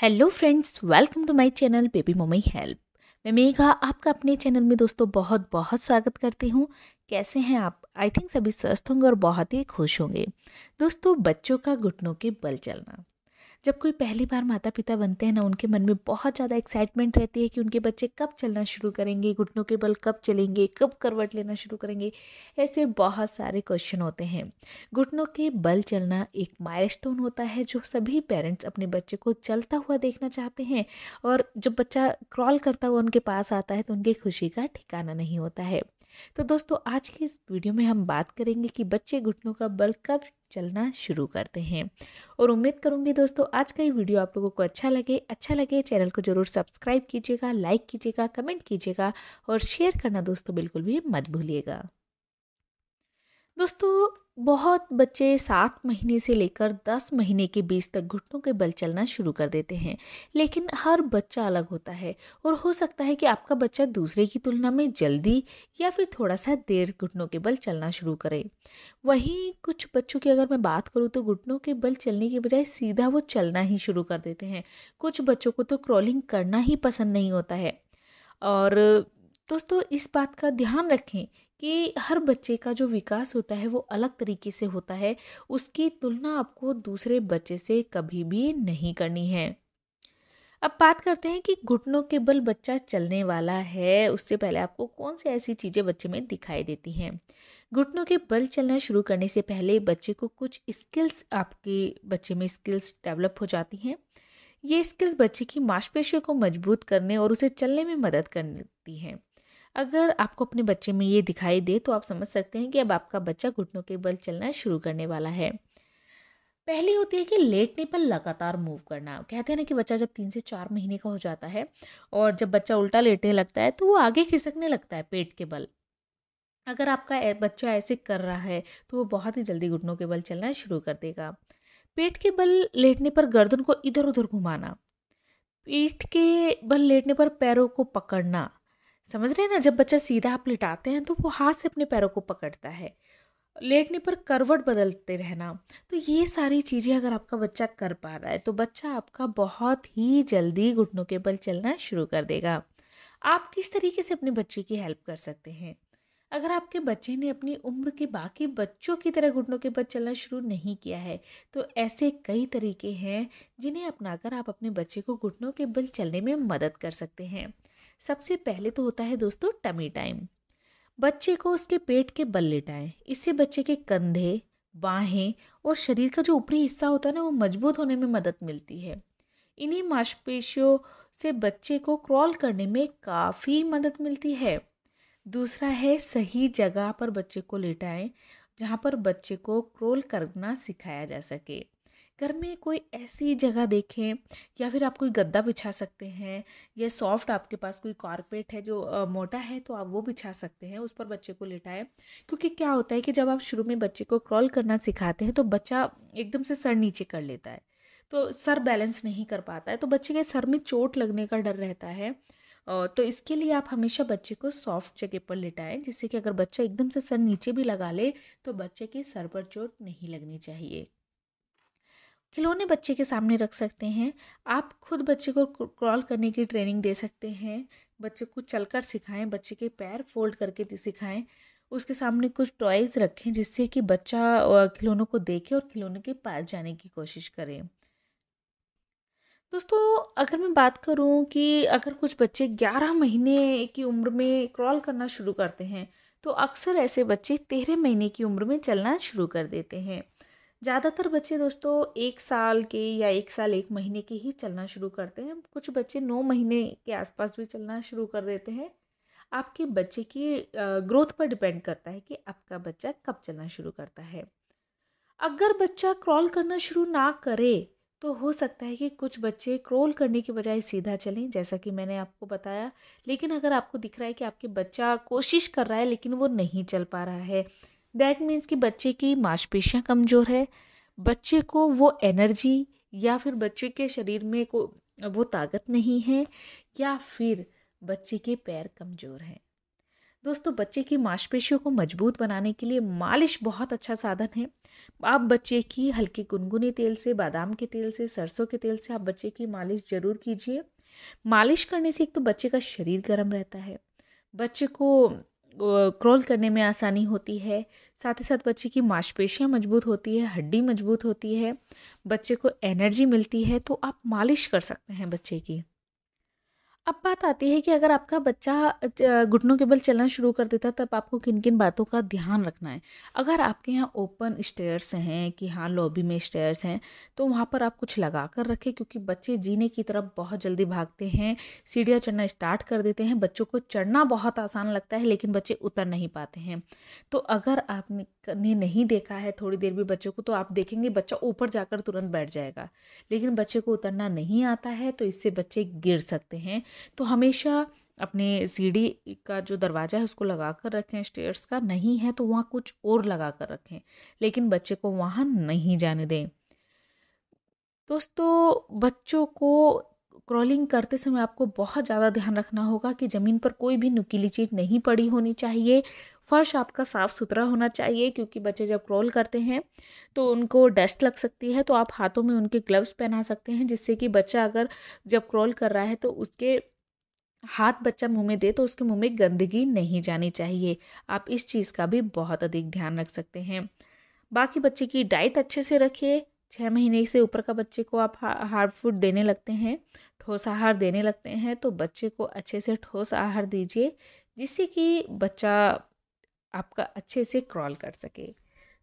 hello friends welcome to my channel baby mummy help मैं मेघा आपका अपने चैनल में दोस्तों बहुत बहुत स्वागत करती हूँ कैसे हैं आप आई थिंक सभी स्वस्थ होंगे और बहुत ही खुश होंगे दोस्तों बच्चों का घुटनों के बल चलना जब कोई पहली बार माता पिता बनते हैं ना उनके मन में बहुत ज़्यादा एक्साइटमेंट रहती है कि उनके बच्चे कब चलना शुरू करेंगे घुटनों के बल कब चलेंगे कब करवट लेना शुरू करेंगे ऐसे बहुत सारे क्वेश्चन होते हैं घुटनों के बल चलना एक माइलस्टोन होता है जो सभी पेरेंट्स अपने बच्चे को चलता हुआ देखना चाहते हैं और जब बच्चा क्रॉल करता हुआ उनके पास आता है तो उनकी खुशी का ठिकाना नहीं होता है तो दोस्तों आज के इस वीडियो में हम बात करेंगे कि बच्चे घुटनों का बल कब चलना शुरू करते हैं और उम्मीद करूंगी दोस्तों आज का ये वीडियो आप लोगों को अच्छा लगे अच्छा लगे चैनल को ज़रूर सब्सक्राइब कीजिएगा लाइक कीजिएगा कमेंट कीजिएगा और शेयर करना दोस्तों बिल्कुल भी मत भूलिएगा दोस्तों बहुत बच्चे सात महीने से लेकर दस महीने के बीच तक घुटनों के बल चलना शुरू कर देते हैं लेकिन हर बच्चा अलग होता है और हो सकता है कि आपका बच्चा दूसरे की तुलना में जल्दी या फिर थोड़ा सा देर घुटनों के बल चलना शुरू करे वहीं कुछ बच्चों की अगर मैं बात करूँ तो घुटनों के बल चलने के बजाय सीधा वो चलना ही शुरू कर देते हैं कुछ बच्चों को तो क्रॉलिंग करना ही पसंद नहीं होता है और दोस्तों इस बात का ध्यान रखें कि हर बच्चे का जो विकास होता है वो अलग तरीके से होता है उसकी तुलना आपको दूसरे बच्चे से कभी भी नहीं करनी है अब बात करते हैं कि घुटनों के बल बच्चा चलने वाला है उससे पहले आपको कौन सी ऐसी चीज़ें बच्चे में दिखाई देती हैं घुटनों के बल चलना शुरू करने से पहले बच्चे को कुछ स्किल्स आपके बच्चे में स्किल्स डेवलप हो जाती हैं ये स्किल्स बच्चे की मांसपेशियों को मजबूत करने और उसे चलने में मदद करती हैं अगर आपको अपने बच्चे में ये दिखाई दे तो आप समझ सकते हैं कि अब आपका बच्चा घुटनों के बल चलना शुरू करने वाला है पहली होती है कि लेटने पर लगातार मूव करना कहते हैं ना कि बच्चा जब तीन से चार महीने का हो जाता है और जब बच्चा उल्टा लेटने लगता है तो वो आगे खिसकने लगता है पेट के बल अगर आपका बच्चा ऐसे कर रहा है तो वो बहुत ही जल्दी घुटनों के बल चलना शुरू कर देगा पेट के बल लेटने पर गर्दन को इधर उधर घुमाना पीठ के बल लेटने पर पैरों को पकड़ना समझ रहे हैं ना जब बच्चा सीधा आप लिटाते हैं तो वो हाथ से अपने पैरों को पकड़ता है लेटने पर करवट बदलते रहना तो ये सारी चीज़ें अगर आपका बच्चा कर पा रहा है तो बच्चा आपका बहुत ही जल्दी घुटनों के बल चलना शुरू कर देगा आप किस तरीके से अपने बच्चे की हेल्प कर सकते हैं अगर आपके बच्चे ने अपनी उम्र के बाकी बच्चों की तरह घुटनों के बल चलना शुरू नहीं किया है तो ऐसे कई तरीके हैं जिन्हें अपनाकर आप अपने बच्चे को घुटनों के बल चलने में मदद कर सकते हैं सबसे पहले तो होता है दोस्तों टमी टाइम बच्चे को उसके पेट के बल लेटाएं इससे बच्चे के कंधे बाहें और शरीर का जो ऊपरी हिस्सा होता है ना वो मजबूत होने में मदद मिलती है इन्हीं मांसपेशियों से बच्चे को क्रॉल करने में काफ़ी मदद मिलती है दूसरा है सही जगह पर बच्चे को लेटाएं जहाँ पर बच्चे को क्रोल करना सिखाया जा सके घर में कोई ऐसी जगह देखें या फिर आप कोई गद्दा बिछा सकते हैं या सॉफ्ट आपके पास कोई कारपेट है जो आ, मोटा है तो आप वो बिछा सकते हैं उस पर बच्चे को लेटाएं क्योंकि क्या होता है कि जब आप शुरू में बच्चे को क्रॉल करना सिखाते हैं तो बच्चा एकदम से सर नीचे कर लेता है तो सर बैलेंस नहीं कर पाता है तो बच्चे के सर में चोट लगने का डर रहता है तो इसके लिए आप हमेशा बच्चे को सॉफ्ट जगह पर लिटाएं जिससे कि अगर बच्चा एकदम से सर नीचे भी लगा ले तो बच्चे के सर पर चोट नहीं लगनी चाहिए खिलौने बच्चे के सामने रख सकते हैं आप खुद बच्चे को क्रॉल करने की ट्रेनिंग दे सकते हैं बच्चे को चलकर सिखाएं बच्चे के पैर फोल्ड करके सिखाएं उसके सामने कुछ टॉयज़ रखें जिससे कि बच्चा खिलौनों को देखे और खिलौने के पास जाने की कोशिश करें दोस्तों अगर मैं बात करूं कि अगर कुछ बच्चे 11 महीने की उम्र में क्रॉल करना शुरू करते हैं तो अक्सर ऐसे बच्चे तेरह महीने की उम्र में चलना शुरू कर देते हैं ज़्यादातर बच्चे दोस्तों एक साल के या एक साल एक महीने के ही चलना शुरू करते हैं कुछ बच्चे नौ महीने के आसपास भी चलना शुरू कर देते हैं आपके बच्चे की ग्रोथ पर डिपेंड करता है कि आपका बच्चा कब चलना शुरू करता है अगर बच्चा क्रॉल करना शुरू ना करे तो हो सकता है कि कुछ बच्चे क्रॉल करने के बजाय सीधा चलें जैसा कि मैंने आपको बताया लेकिन अगर आपको दिख रहा है कि आपके बच्चा कोशिश कर रहा है लेकिन वो नहीं चल पा रहा है दैट मीन्स कि बच्चे की मांसपेशियाँ कमज़ोर है बच्चे को वो एनर्जी या फिर बच्चे के शरीर में को वो ताकत नहीं है या फिर बच्चे के पैर कमज़ोर हैं दोस्तों बच्चे की मांसपेशियों को मजबूत बनाने के लिए मालिश बहुत अच्छा साधन है आप बच्चे की हल्के गुनगुने तेल से बादाम के तेल से सरसों के तेल से आप बच्चे की मालिश ज़रूर कीजिए मालिश करने से एक तो बच्चे का शरीर गर्म रहता है बच्चे को क्रॉल करने में आसानी होती है साथ ही साथ बच्चे की मांसपेशियां मजबूत होती है हड्डी मजबूत होती है बच्चे को एनर्जी मिलती है तो आप मालिश कर सकते हैं बच्चे की अब बात आती है कि अगर आपका बच्चा घुटनों के बल चलना शुरू कर देता है तब आपको किन किन बातों का ध्यान रखना है अगर आपके यहाँ ओपन स्टेयर्स हैं कि हाँ लॉबी में स्टेयर्स हैं तो वहाँ पर आप कुछ लगा कर रखें क्योंकि बच्चे जीने की तरफ बहुत जल्दी भागते हैं सीढ़ियाँ चढ़ना स्टार्ट कर देते हैं बच्चों को चढ़ना बहुत आसान लगता है लेकिन बच्चे उतर नहीं पाते हैं तो अगर आपने नहीं देखा है थोड़ी देर भी बच्चों को तो आप देखेंगे बच्चा ऊपर जाकर तुरंत बैठ जाएगा लेकिन बच्चे को उतरना नहीं आता है तो इससे बच्चे गिर सकते हैं तो हमेशा अपने सीढ़ी का जो दरवाज़ा है उसको लगा कर रखें स्टेयर्स का नहीं है तो वहाँ कुछ और लगा कर रखें लेकिन बच्चे को वहाँ नहीं जाने दें दोस्तों बच्चों को क्रॉलिंग करते समय आपको बहुत ज़्यादा ध्यान रखना होगा कि ज़मीन पर कोई भी नुकीली चीज़ नहीं पड़ी होनी चाहिए फर्श आपका साफ़ सुथरा होना चाहिए क्योंकि बच्चे जब क्रॉल करते हैं तो उनको डस्ट लग सकती है तो आप हाथों में उनके ग्लव्स पहना सकते हैं जिससे कि बच्चा अगर जब क्रॉल कर रहा है तो उसके हाथ बच्चा मुंह में दे तो उसके मुंह में गंदगी नहीं जानी चाहिए आप इस चीज़ का भी बहुत अधिक ध्यान रख सकते हैं बाकी बच्चे की डाइट अच्छे से रखिए छः महीने से ऊपर का बच्चे को आप हार्ड फूड देने लगते हैं ठोस आहार देने लगते हैं तो बच्चे को अच्छे से ठोस आहार दीजिए जिससे कि बच्चा आपका अच्छे से क्रॉल कर सके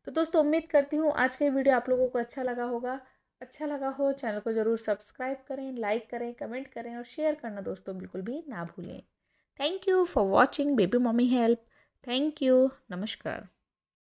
तो दोस्तों उम्मीद करती हूँ आज का वीडियो आप लोगों को अच्छा लगा होगा अच्छा लगा हो चैनल को ज़रूर सब्सक्राइब करें लाइक करें कमेंट करें और शेयर करना दोस्तों बिल्कुल भी ना भूलें thank you for watching baby mummy help thank you नमस्कार